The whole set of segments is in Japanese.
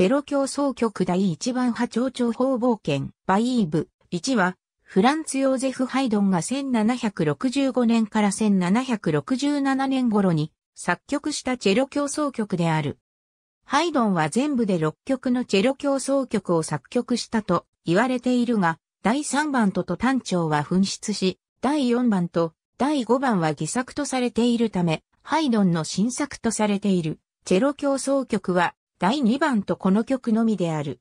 チェロ競争曲第1番波長長方冒険、バイーブ、1は、フランツ・ヨーゼフ・ハイドンが1765年から1767年頃に作曲したチェロ競争曲である。ハイドンは全部で6曲のチェロ競争曲を作曲したと言われているが、第3番とと単調は紛失し、第4番と第5番は偽作とされているため、ハイドンの新作とされているチェロ競争曲は第2番とこの曲のみである。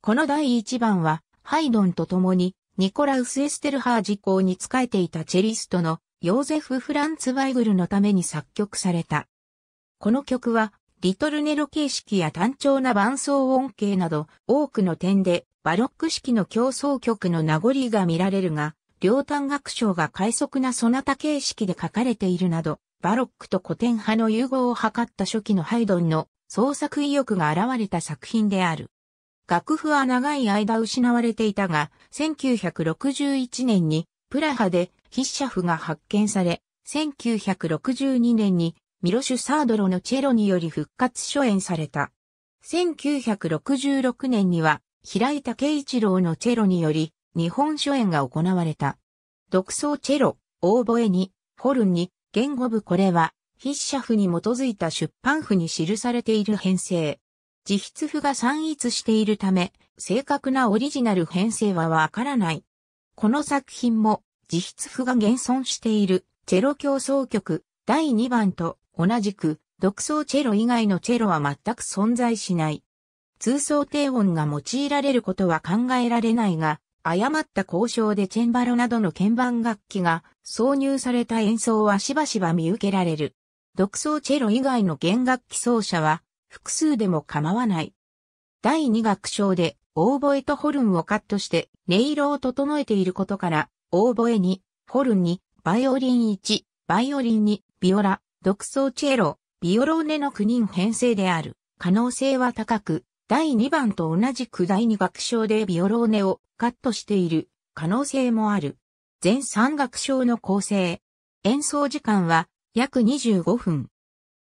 この第1番は、ハイドンと共に、ニコラウス・エステルハージ公に仕えていたチェリストのヨーゼフ・フランツ・バイグルのために作曲された。この曲は、リトルネロ形式や単調な伴奏音形など、多くの点で、バロック式の競争曲の名残が見られるが、両端楽章が快速なソナタ形式で書かれているなど、バロックと古典派の融合を図った初期のハイドンの創作意欲が現れた作品である。楽譜は長い間失われていたが、1961年にプラハでヒッシャフが発見され、1962年にミロシュ・サードロのチェロにより復活初演された。1966年には平井武一郎のチェロにより日本初演が行われた。独奏チェロ、オーボエに、ホルンに、言語部これは筆者譜に基づいた出版譜に記されている編成。自筆譜が散逸しているため、正確なオリジナル編成はわからない。この作品も自筆譜が現存しているチェロ競争曲第2番と同じく独奏チェロ以外のチェロは全く存在しない。通奏低音が用いられることは考えられないが、誤った交渉でチェンバロなどの鍵盤楽器が挿入された演奏はしばしば見受けられる。独奏チェロ以外の弦楽器奏者は複数でも構わない。第2楽章でオーボエとホルンをカットして音色を整えていることから、オーボエに、ホルンに、バイオリン1、バイオリン2、ビオラ、独奏チェロ、ビオローネの9人編成である可能性は高く、第2番と同じく第2楽章でビオローネをカットしている可能性もある。全3楽章の構成。演奏時間は約25分。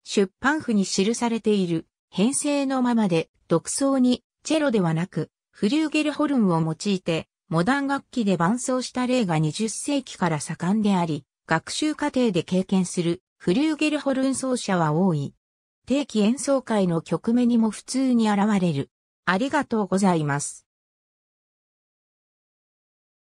出版譜に記されている編成のままで独奏にチェロではなくフリューゲルホルンを用いてモダン楽器で伴奏した例が20世紀から盛んであり学習過程で経験するフリューゲルホルン奏者は多い。定期演奏会の曲目にも普通に現れる。ありがとうございます。